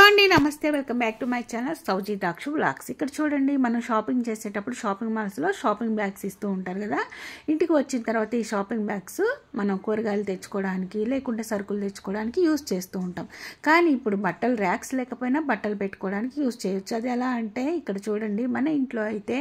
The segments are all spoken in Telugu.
హలో అండి నమస్తే welcome back to my channel సౌజీ దాక్ష బ్లాగ్స్ ఇక్కడ చూడండి మనం షాపింగ్ చేసేటప్పుడు షాపింగ్ మాల్స్లో షాపింగ్ బ్యాగ్స్ ఇస్తూ ఉంటారు కదా ఇంటికి వచ్చిన తర్వాత ఈ షాపింగ్ బ్యాగ్స్ మనం కూరగాయలు తెచ్చుకోవడానికి లేకుంటే సరుకులు తెచ్చుకోవడానికి యూస్ చేస్తూ ఉంటాం కానీ ఇప్పుడు బట్టలు ర్యాక్స్ లేకపోయినా బట్టలు పెట్టుకోవడానికి యూస్ చేయవచ్చు అది ఎలా అంటే ఇక్కడ చూడండి మన ఇంట్లో అయితే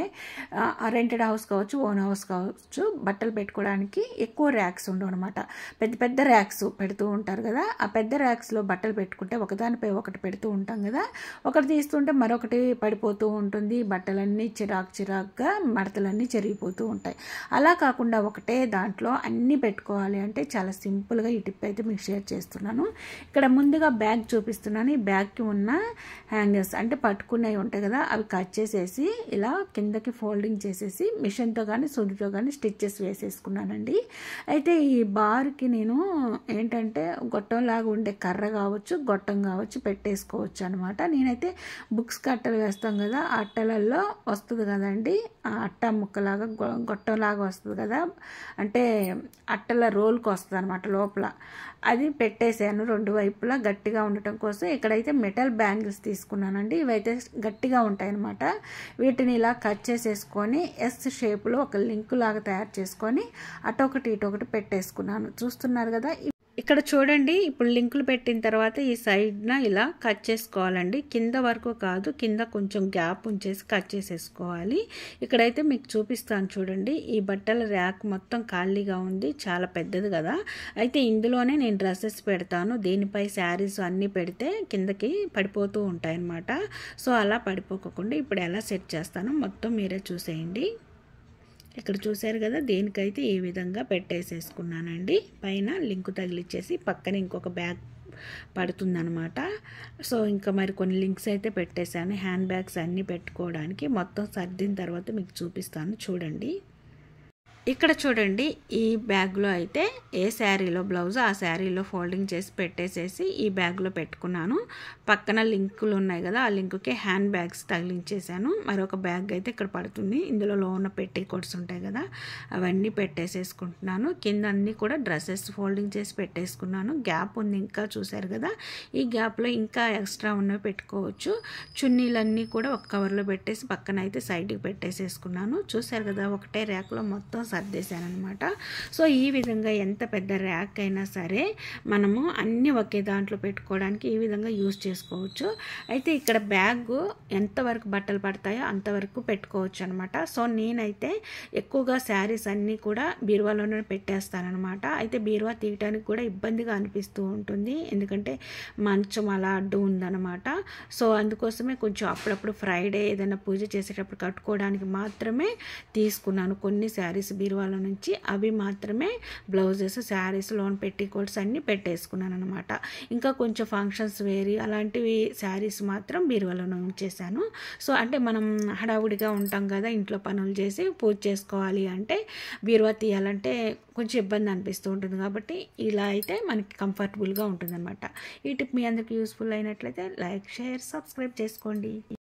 రెంటెడ్ హౌస్ కావచ్చు ఓన్ హౌస్ కావచ్చు బట్టలు పెట్టుకోవడానికి ఎక్కువ ర్యాక్స్ ఉండవు అనమాట పెద్ద పెద్ద ర్యాక్స్ పెడుతూ ఉంటారు కదా ఆ పెద్ద ర్యాక్స్లో బట్టలు పెట్టుకుంటే ఒకదానిపై ఒకటి పెడుతూ ఉంటాం కదా ఒకటి తీస్తుంటే మరొకటి పడిపోతూ ఉంటుంది బట్టలన్నీ చిరాకు చిరాకుగా మడతలన్నీ చెరిగిపోతూ ఉంటాయి అలా కాకుండా ఒకటే దాంట్లో అన్నీ పెట్టుకోవాలి అంటే చాలా సింపుల్గా ఈ టిప్ అయితే మీకు షేర్ చేస్తున్నాను ఇక్కడ ముందుగా బ్యాగ్ చూపిస్తున్నాను ఈ బ్యాగ్కి ఉన్న హ్యాంగర్స్ అంటే పట్టుకునేవి ఉంటాయి కదా అవి కట్ చేసేసి ఇలా కిందకి ఫోల్డింగ్ చేసేసి మిషన్తో కానీ సుదితో కానీ స్టిచ్చెస్ వేసేసుకున్నానండి అయితే ఈ బార్కి నేను ఏంటంటే గొట్టంలాగా ఉండే కర్ర కావచ్చు గొట్టం కావచ్చు పెట్టేసుకో వేసుకోవచ్చు అనమాట నేనైతే బుక్స్కి అట్టలు వేస్తాం కదా ఆ అట్టలల్లో వస్తుంది కదండి ఆ అట్ట ముక్కలాగా గొట్టంలాగా వస్తుంది కదా అంటే అట్టల రోల్కి వస్తుంది అనమాట లోపల అది పెట్టేశాను రెండు వైపులా గట్టిగా ఉండటం కోసం ఇక్కడైతే మెటల్ బ్యాంగిల్స్ తీసుకున్నానండి ఇవైతే గట్టిగా ఉంటాయి అనమాట వీటిని ఇలా కట్ చేసేసుకొని ఎస్ షేప్లో ఒక లింక్ లాగా తయారు చేసుకొని అటొకటి ఇటొకటి పెట్టేసుకున్నాను చూస్తున్నారు కదా ఇక్కడ చూడండి ఇప్పుడు లింకులు పెట్టిన తర్వాత ఈ సైడ్న ఇలా కట్ చేసుకోవాలండి కింద వరకు కాదు కింద కొంచెం గ్యాప్ ఉంచేసి కట్ చేసేసుకోవాలి ఇక్కడైతే మీకు చూపిస్తాను చూడండి ఈ బట్టల ర్యాక్ మొత్తం ఖాళీగా ఉంది చాలా పెద్దది కదా అయితే ఇందులోనే నేను డ్రెస్సెస్ పెడతాను దీనిపై శారీస్ అన్నీ పెడితే కిందకి పడిపోతూ ఉంటాయన్నమాట సో అలా పడిపోకుండా ఇప్పుడు ఎలా సెట్ చేస్తానో మొత్తం మీరే చూసేయండి ఇక్కడ చూశారు కదా దేనికైతే ఈ విధంగా పెట్టేసేసుకున్నానండి పైన లింక్ తగిలిచ్చేసి పక్కన ఇంకొక బ్యాగ్ పడుతుందనమాట సో ఇంకా మరి కొన్ని లింక్స్ అయితే పెట్టేశాను హ్యాండ్ బ్యాగ్స్ అన్నీ పెట్టుకోవడానికి మొత్తం సర్దిన తర్వాత మీకు చూపిస్తాను చూడండి ఇక్కడ చూడండి ఈ బ్యాగ్లో అయితే ఏ శారీలో బ్లౌజ్ ఆ శారీలో ఫోల్డింగ్ చేసి పెట్టేసేసి ఈ బ్యాగ్లో పెట్టుకున్నాను పక్కన లింకులు ఉన్నాయి కదా ఆ లింకుకి హ్యాండ్ బ్యాగ్స్ తగిలించేసాను మరొక బ్యాగ్ అయితే ఇక్కడ పడుతుంది ఇందులో లోన పెట్టి కొట్స్ ఉంటాయి కదా అవన్నీ పెట్టేసేసుకుంటున్నాను కింద అన్నీ కూడా డ్రెస్సెస్ ఫోల్డింగ్ చేసి పెట్టేసుకున్నాను గ్యాప్ ఉంది ఇంకా చూశారు కదా ఈ గ్యాప్లో ఇంకా ఎక్స్ట్రా ఉన్నవి పెట్టుకోవచ్చు చున్నీలన్నీ కూడా ఒక కవర్లో పెట్టేసి పక్కన అయితే సైడ్కి పెట్టేసేసుకున్నాను చూశారు కదా ఒకటే ర్యాక్లో మొత్తం అనమాట సో ఈ విధంగా ఎంత పెద్ద ర్యాక్ అయినా సరే మనము అన్నీ ఒకే దాంట్లో పెట్టుకోవడానికి ఈ విధంగా యూస్ చేసుకోవచ్చు అయితే ఇక్కడ బ్యాగ్ ఎంతవరకు బట్టలు పడతాయో అంతవరకు పెట్టుకోవచ్చు అనమాట సో నేనైతే ఎక్కువగా శారీస్ అన్నీ కూడా బీరువాలోనే పెట్టేస్తానమాట అయితే బీరువా తీయటానికి కూడా ఇబ్బందిగా అనిపిస్తూ ఉంటుంది ఎందుకంటే మంచం అలా అడ్డు ఉందన్నమాట సో అందుకోసమే కొంచెం అప్పుడప్పుడు ఫ్రైడే ఏదైనా పూజ చేసేటప్పుడు కట్టుకోవడానికి మాత్రమే తీసుకున్నాను కొన్ని శారీస్ బీరువాల నుంచి అవి మాత్రమే బ్లౌజెస్ శారీస్ లోన్ పెట్టికోట్స్ అన్నీ పెట్టేసుకున్నాను అనమాట ఇంకా కొంచెం ఫంక్షన్స్ వేరి అలాంటివి శారీస్ మాత్రం బీరువాల ఉంచేసాను సో అంటే మనం హడావుడిగా ఉంటాం కదా ఇంట్లో పనులు చేసి పూజ చేసుకోవాలి అంటే బీరువా తీయాలంటే కొంచెం ఇబ్బంది అనిపిస్తూ ఉంటుంది కాబట్టి ఇలా అయితే మనకి కంఫర్టబుల్గా అనమాట ఈ టిప్ మీ అందరికీ యూస్ఫుల్ అయినట్లయితే లైక్ షేర్ సబ్స్క్రైబ్ చేసుకోండి